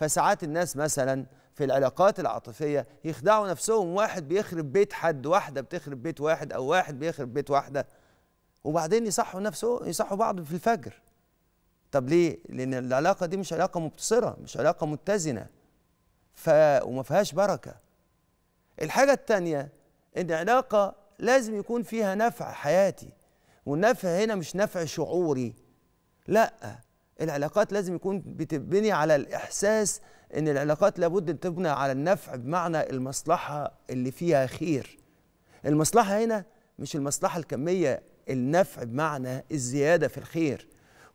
فساعات الناس مثلا في العلاقات العاطفية يخدعوا نفسهم واحد بيخرب بيت حد واحدة بتخرب بيت واحد أو واحد بيخرب بيت واحدة وبعدين يصحوا نفسه يصحوا بعض في الفجر طب ليه؟ لأن العلاقة دي مش علاقة مبتصرة مش علاقة متزنة ف... وما فيهاش بركة الحاجة التانية إن علاقة لازم يكون فيها نفع حياتي والنفع هنا مش نفع شعوري لأ العلاقات لازم يكون بتبني على الإحساس إن العلاقات لابد أن تبنى على النفع بمعنى المصلحة اللي فيها خير المصلحة هنا مش المصلحة الكمية النفع بمعنى الزيادة في الخير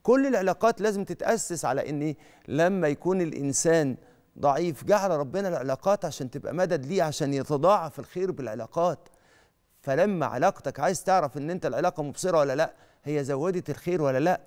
كل العلاقات لازم تتأسس على إن لما يكون الإنسان ضعيف جعل ربنا العلاقات عشان تبقى مدد ليه عشان يتضاعف الخير بالعلاقات فلما علاقتك عايز تعرف ان انت العلاقه مبصره ولا لا هي زودت الخير ولا لا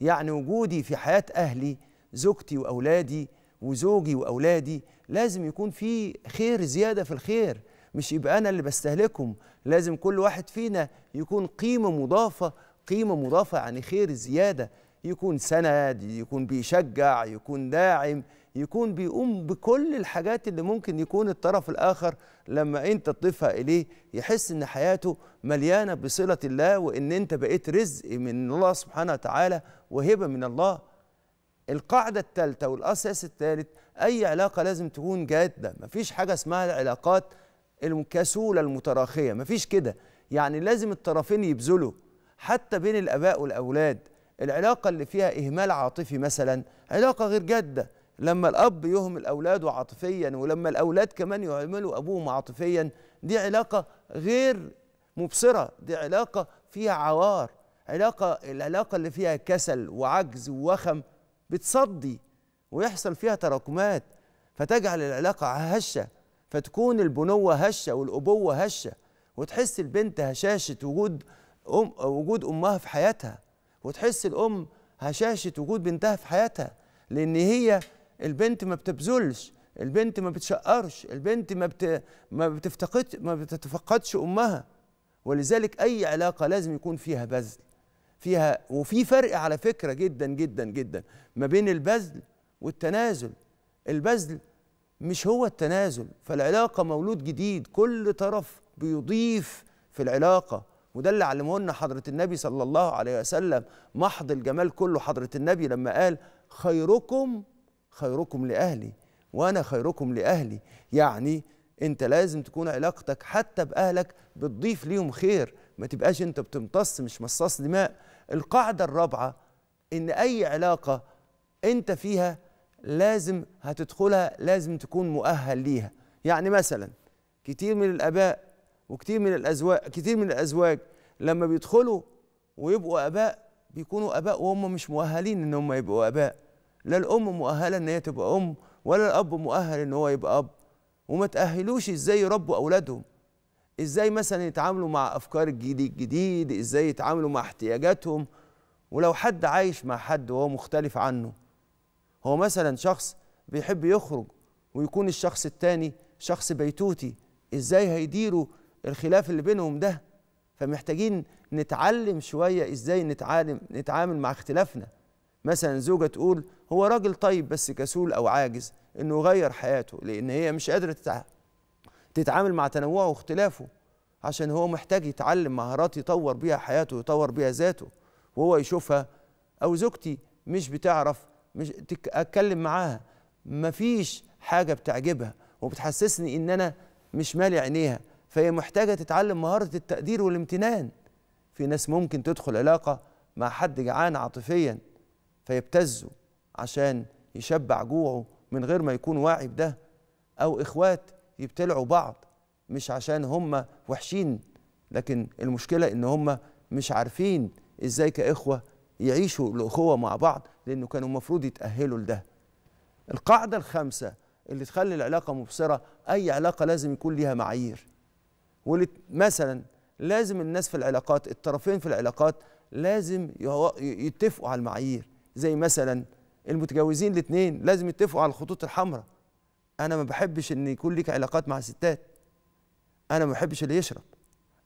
يعني وجودي في حياة أهلي زوجتي وأولادي وزوجي وأولادي لازم يكون في خير زيادة في الخير مش يبقى أنا اللي بستهلكهم لازم كل واحد فينا يكون قيمة مضافة قيمة مضافة يعني خير زيادة يكون سند يكون بيشجع يكون داعم يكون بيقوم بكل الحاجات اللي ممكن يكون الطرف الآخر لما أنت تضيفها إليه يحس إن حياته مليانة بصلة الله وإن أنت بقيت رزق من الله سبحانه وتعالى وهبة من الله القاعدة الثالثة والأساس الثالث أي علاقة لازم تكون جادة مفيش حاجة اسمها العلاقات الكسولة المتراخية مفيش كده يعني لازم الطرفين يبذلوا حتى بين الآباء والأولاد العلاقة اللي فيها إهمال عاطفي مثلا علاقة غير جادة لما الأب يهمل أولاده عاطفيا ولما الأولاد كمان يهملوا أبوهم عاطفيا دي علاقة غير مبصرة دي علاقة فيها عوار علاقة العلاقة اللي فيها كسل وعجز ووخم بتصدي ويحصل فيها تراكمات فتجعل العلاقة هشة فتكون البنوة هشة والأبوة هشة وتحس البنت هشاشة وجود أم وجود أمها في حياتها وتحس الأم هشاشة وجود بنتها في حياتها لأن هي البنت ما بتبذلش البنت ما بتشقرش البنت ما بت ما بتفتقدش ما بتتفقدش امها ولذلك اي علاقه لازم يكون فيها بذل فيها وفي فرق على فكره جدا جدا جدا ما بين البذل والتنازل البذل مش هو التنازل فالعلاقه مولود جديد كل طرف بيضيف في العلاقه وده اللي علمه لنا حضره النبي صلى الله عليه وسلم محض الجمال كله حضره النبي لما قال خيركم خيركم لأهلي وأنا خيركم لأهلي يعني أنت لازم تكون علاقتك حتى بأهلك بتضيف ليهم خير ما تبقاش أنت بتمتص مش مصاص دماء القاعدة الرابعة إن أي علاقة أنت فيها لازم هتدخلها لازم تكون مؤهل ليها يعني مثلا كتير من الآباء وكتير من الأزواج كتير من الأزواج لما بيدخلوا ويبقوا آباء بيكونوا آباء وهم مش مؤهلين إن هم يبقوا آباء لا الام مؤهله ان هي تبقى ام ولا الاب مؤهل ان هو يبقى اب وما تاهلوش ازاي يربوا اولادهم ازاي مثلا يتعاملوا مع افكار الجيل الجديد ازاي يتعاملوا مع احتياجاتهم ولو حد عايش مع حد وهو مختلف عنه هو مثلا شخص بيحب يخرج ويكون الشخص التاني شخص بيتوتي ازاي هيديروا الخلاف اللي بينهم ده فمحتاجين نتعلم شويه ازاي نتعلم نتعامل مع اختلافنا مثلا زوجة تقول هو راجل طيب بس كسول أو عاجز إنه يغير حياته لأن هي مش قادرة تتعامل مع تنوعه واختلافه عشان هو محتاج يتعلم مهارات يطور بيها حياته ويطور بيها ذاته وهو يشوفها أو زوجتي مش بتعرف مش أتكلم معاها مفيش حاجة بتعجبها وبتحسسني إن أنا مش مالي عينيها فهي محتاجة تتعلم مهارة التقدير والامتنان في ناس ممكن تدخل علاقة مع حد جعان عاطفيا فيبتزوا عشان يشبع جوعه من غير ما يكون واعي بده أو إخوات يبتلعوا بعض مش عشان هم وحشين لكن المشكلة إن هم مش عارفين إزاي كإخوة يعيشوا الأخوة مع بعض لأنه كانوا المفروض يتأهلوا لده القاعدة الخامسة اللي تخلي العلاقة مبصرة أي علاقة لازم يكون ليها معايير مثلا لازم الناس في العلاقات الطرفين في العلاقات لازم يتفقوا على المعايير زي مثلا المتجوزين الاثنين لازم يتفقوا على الخطوط الحمراء انا ما بحبش ان يكون ليك علاقات مع ستات انا ما بحبش اللي يشرب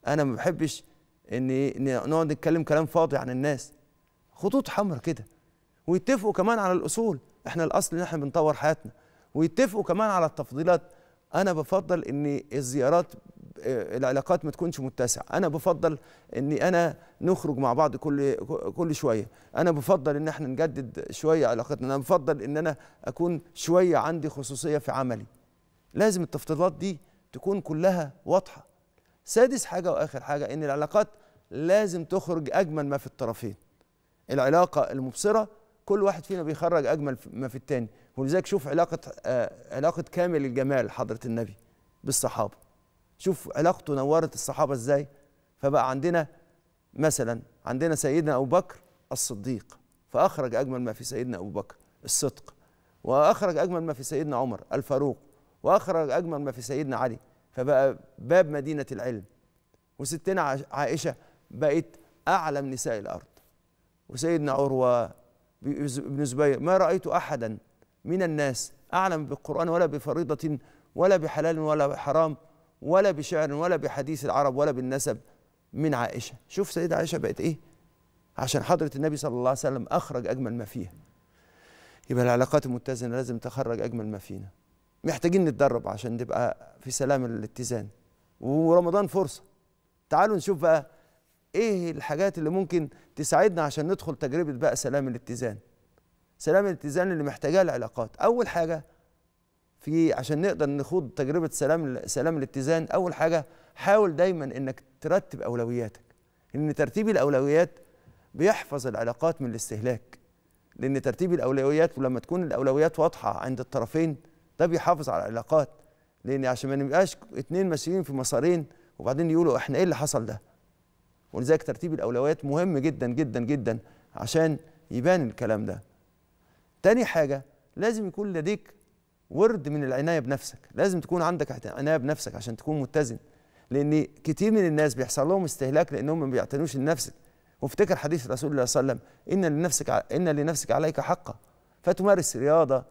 انا ما بحبش ان نقعد نتكلم كلام فاضي عن الناس خطوط حمراء كده ويتفقوا كمان على الاصول احنا الاصل ان احنا بنطور حياتنا ويتفقوا كمان على التفضيلات انا بفضل ان الزيارات العلاقات ما تكونش متسعه انا بفضل اني انا نخرج مع بعض كل كل شويه انا بفضل ان احنا نجدد شويه علاقتنا انا بفضل ان انا اكون شويه عندي خصوصيه في عملي لازم التفضيلات دي تكون كلها واضحه سادس حاجه واخر حاجه ان العلاقات لازم تخرج اجمل ما في الطرفين العلاقه المبصره كل واحد فينا بيخرج اجمل ما في التاني ولذلك شوف علاقه آه، علاقه كامل الجمال حضره النبي بالصحابه شوف علاقته نورت الصحابه ازاي فبقى عندنا مثلا عندنا سيدنا ابو بكر الصديق فاخرج اجمل ما في سيدنا ابو بكر الصدق واخرج اجمل ما في سيدنا عمر الفاروق واخرج اجمل ما في سيدنا علي فبقى باب مدينه العلم وستنا عائشه بقت اعلم نساء الارض وسيدنا عروه بن زبير ما رايت احدا من الناس اعلم بالقران ولا بفريضه ولا بحلال ولا بحرام ولا بشعر ولا بحديث العرب ولا بالنسب من عائشه شوف سيده عائشه بقت ايه عشان حضره النبي صلى الله عليه وسلم اخرج اجمل ما فيها يبقى العلاقات المتزنه لازم تخرج اجمل ما فينا محتاجين نتدرب عشان نبقى في سلام الاتزان ورمضان فرصه تعالوا نشوف بقى ايه الحاجات اللي ممكن تساعدنا عشان ندخل تجربه بقى سلام الاتزان سلام الاتزان اللي محتاجاه العلاقات اول حاجه في عشان نقدر نخوض تجربه سلام سلام الاتزان اول حاجه حاول دايما انك ترتب اولوياتك ان ترتيب الاولويات بيحفظ العلاقات من الاستهلاك لان ترتيب الاولويات ولما تكون الاولويات واضحه عند الطرفين ده بيحافظ على العلاقات لان عشان ما نبقاش اتنين ماشيين في مسارين وبعدين يقولوا احنا ايه اللي حصل ده ولذلك ترتيب الاولويات مهم جدا جدا جدا عشان يبان الكلام ده تاني حاجه لازم يكون لديك ورد من العنايه بنفسك لازم تكون عندك عنايه بنفسك عشان تكون متزن لان كتير من الناس بيحصل لهم استهلاك لانهم ما بيعتنوش لنفسك وافتكر حديث رسول الله صلى الله عليه وسلم ان لنفسك ان لنفسك عليك حقا فتمارس رياضه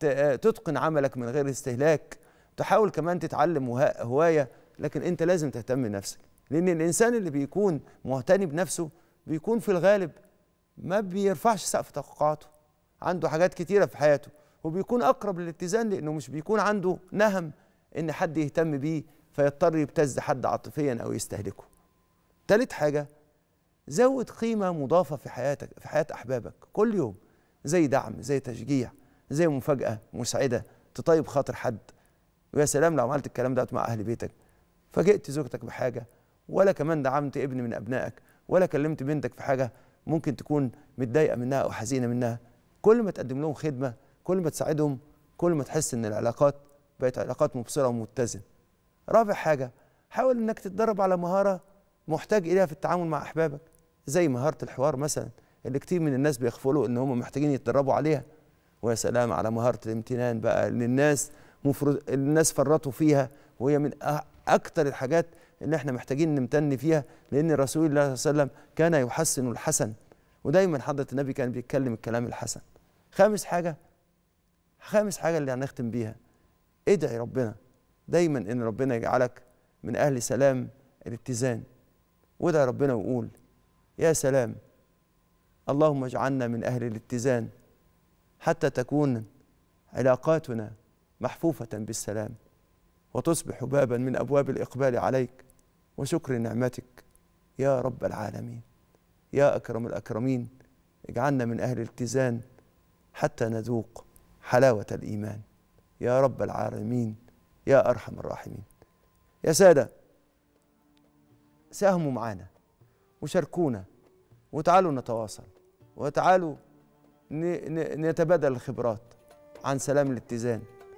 تتقن عملك من غير استهلاك تحاول كمان تتعلم هوايه لكن انت لازم تهتم بنفسك لان الانسان اللي بيكون مهتني بنفسه بيكون في الغالب ما بيرفعش سقف توقعاته عنده حاجات كتيره في حياته وبيكون أقرب للاتزان لأنه مش بيكون عنده نهم إن حد يهتم بيه فيضطر يبتز حد عاطفيا أو يستهلكه ثالث حاجة زود قيمة مضافة في حياتك في حياة أحبابك كل يوم زي دعم زي تشجيع زي مفاجأة مسعدة تطيب خاطر حد ويا سلام لو عملت الكلام ده مع أهل بيتك فاجئت زوجتك بحاجة ولا كمان دعمت ابن من أبنائك ولا كلمت بنتك في حاجة ممكن تكون متضايقة منها أو حزينة منها كل ما تقدم لهم خدمة كل ما تساعدهم كل ما تحس ان العلاقات بقت علاقات مبصره ومتزن رابع حاجه حاول انك تتدرب على مهاره محتاج اليها في التعامل مع احبابك زي مهاره الحوار مثلا اللي كتير من الناس بيغفلوا ان هم محتاجين يتدربوا عليها ويا سلام على مهاره الامتنان بقى اللي الناس مفروض الناس فرطوا فيها وهي من اكثر الحاجات اللي احنا محتاجين نمتن فيها لان رسول الله صلى الله عليه وسلم كان يحسن الحسن ودايما حضره النبي كان بيتكلم الكلام الحسن خامس حاجه خامس حاجه اللي هنختم بيها ادعي ربنا دايما ان ربنا يجعلك من اهل سلام الاتزان وادعي ربنا وقول يا سلام اللهم اجعلنا من اهل الاتزان حتى تكون علاقاتنا محفوفه بالسلام وتصبح بابا من ابواب الاقبال عليك وشكر نعمتك يا رب العالمين يا اكرم الاكرمين اجعلنا من اهل الاتزان حتى نذوق حلاوة الإيمان يا رب العالمين يا أرحم الراحمين يا سادة ساهموا معانا وشاركونا وتعالوا نتواصل وتعالوا نتبادل الخبرات عن سلام الاتزان